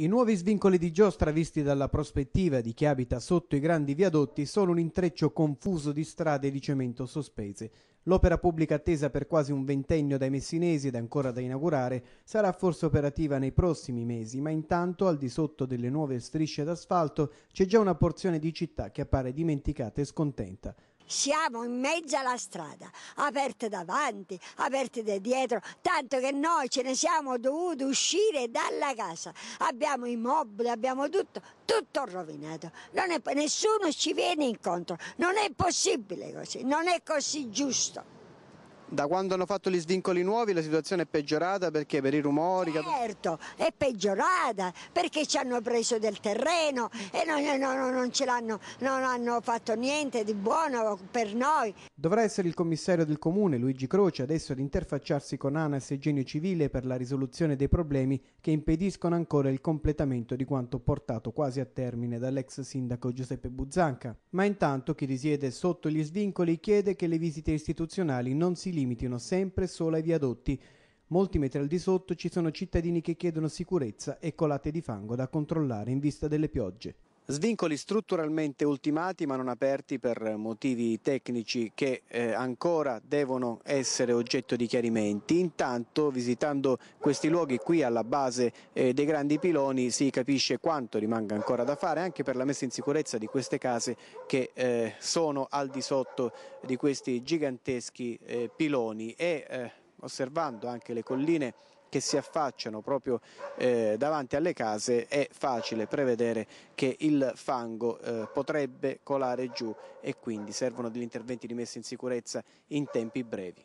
I nuovi svincoli di giostra visti dalla prospettiva di chi abita sotto i grandi viadotti sono un intreccio confuso di strade di cemento sospese. L'opera pubblica attesa per quasi un ventennio dai messinesi ed ancora da inaugurare sarà forse operativa nei prossimi mesi, ma intanto al di sotto delle nuove strisce d'asfalto c'è già una porzione di città che appare dimenticata e scontenta siamo in mezzo alla strada, aperte davanti, aperte da dietro, tanto che noi ce ne siamo dovuti uscire dalla casa. Abbiamo i mobili, abbiamo tutto, tutto rovinato. È, nessuno ci viene incontro, non è possibile così, non è così giusto. Da quando hanno fatto gli svincoli nuovi la situazione è peggiorata perché per i rumori? Certo, è peggiorata perché ci hanno preso del terreno e non, non, non ce l'hanno, non hanno fatto niente di buono per noi. Dovrà essere il commissario del comune Luigi Croce adesso ad interfacciarsi con ANAS e Genio Civile per la risoluzione dei problemi che impediscono ancora il completamento di quanto portato quasi a termine dall'ex sindaco Giuseppe Buzzanca. Ma intanto chi risiede sotto gli svincoli chiede che le visite istituzionali non si limitino sempre solo ai viadotti. Molti metri al di sotto ci sono cittadini che chiedono sicurezza e colate di fango da controllare in vista delle piogge. Svincoli strutturalmente ultimati ma non aperti per motivi tecnici che eh, ancora devono essere oggetto di chiarimenti. Intanto visitando questi luoghi qui alla base eh, dei grandi piloni si capisce quanto rimanga ancora da fare anche per la messa in sicurezza di queste case che eh, sono al di sotto di questi giganteschi eh, piloni e eh, osservando anche le colline che si affacciano proprio eh, davanti alle case è facile prevedere che il fango eh, potrebbe colare giù e quindi servono degli interventi di messa in sicurezza in tempi brevi.